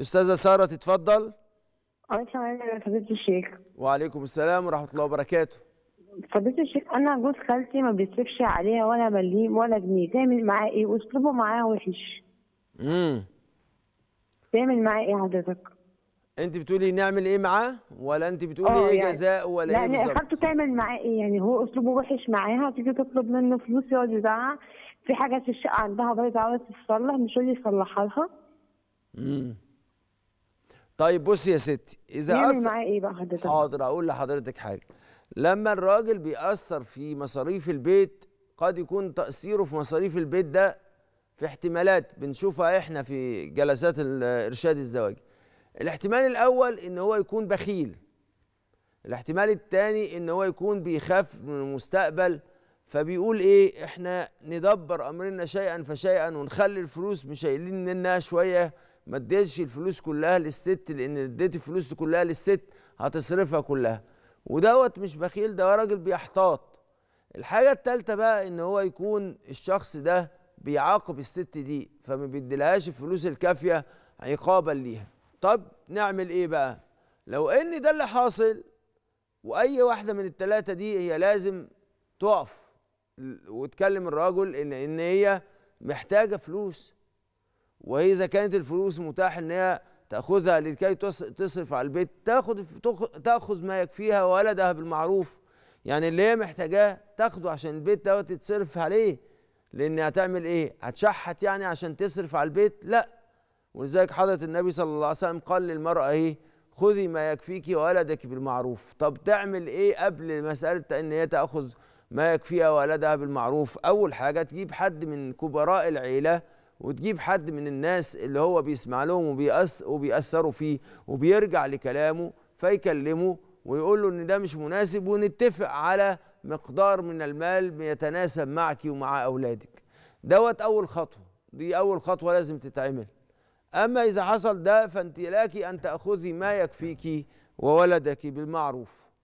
استاذه ساره تتفضل السلام أه، عليكم يا فضيله الشيخ وعليكم السلام ورحمه الله وبركاته فضيله الشيخ انا جوز خالتي ما بيصرفش عليها ولا مليم ولا جنيه تعمل معاه ايه واسلوبه معاها وحش امم تعمل معاه ايه حضرتك انت بتقولي نعمل ايه معاه ولا انت بتقولي أه، ايه يعني جزاء ولا إيه لا ايه بالظبط؟ يعني خالته تعمل معاه ايه يعني هو اسلوبه وحش معاها تيجي تطلب منه فلوس يقعد يزعق في حاجه في الشقه عندها بايظه عاوز تصلح مش يقول يصلحها لها امم طيب بصي يا ستي اذا يعني أص... معاه ايه بقى حضرتك حاضر اقول لحضرتك حاجه لما الراجل بيأثر في مصاريف البيت قد يكون تأثيره في مصاريف البيت ده في احتمالات بنشوفها احنا في جلسات الارشاد الزواجي الاحتمال الاول ان هو يكون بخيل الاحتمال الثاني ان هو يكون بيخاف من المستقبل فبيقول ايه احنا ندبر امرنا شيئا فشيئا ونخلي الفلوس مشايلين منها شويه ما اديتش الفلوس كلها للست لان اديت الفلوس كلها للست هتصرفها كلها ودوت مش بخيل ده راجل بيحتاط الحاجه التالتة بقى ان هو يكون الشخص ده بيعاقب الست دي فما بيديلهاش الفلوس الكافيه عقابا ليها طب نعمل ايه بقى لو ان ده اللي حاصل واي واحده من التلاتة دي هي لازم تقف وتكلم الراجل ان ان هي محتاجه فلوس واذا كانت الفلوس متاح ان هي تاخذها لكي تصرف على البيت تاخد تاخذ ما يكفيها ولدها بالمعروف يعني اللي هي محتاجاه تاخده عشان البيت دوت يتصرف عليه لان هتعمل ايه هتشحت يعني عشان تصرف على البيت لا ولذلك حضره النبي صلى الله عليه وسلم قال للمراه ايه خذي ما يكفيك ولدك بالمعروف طب تعمل ايه قبل مساله ان هي تاخذ ما يكفيها ولدها بالمعروف اول حاجه تجيب حد من كبراء العيله وتجيب حد من الناس اللي هو بيسمع لهم وبيأثروا فيه وبيرجع لكلامه فيكلمه ويقول له ان ده مش مناسب ونتفق على مقدار من المال يتناسب معك ومع اولادك دوت اول خطوه دي اول خطوه لازم تتعمل اما اذا حصل ده فانت لك ان تاخذي ما يكفيك وولدك بالمعروف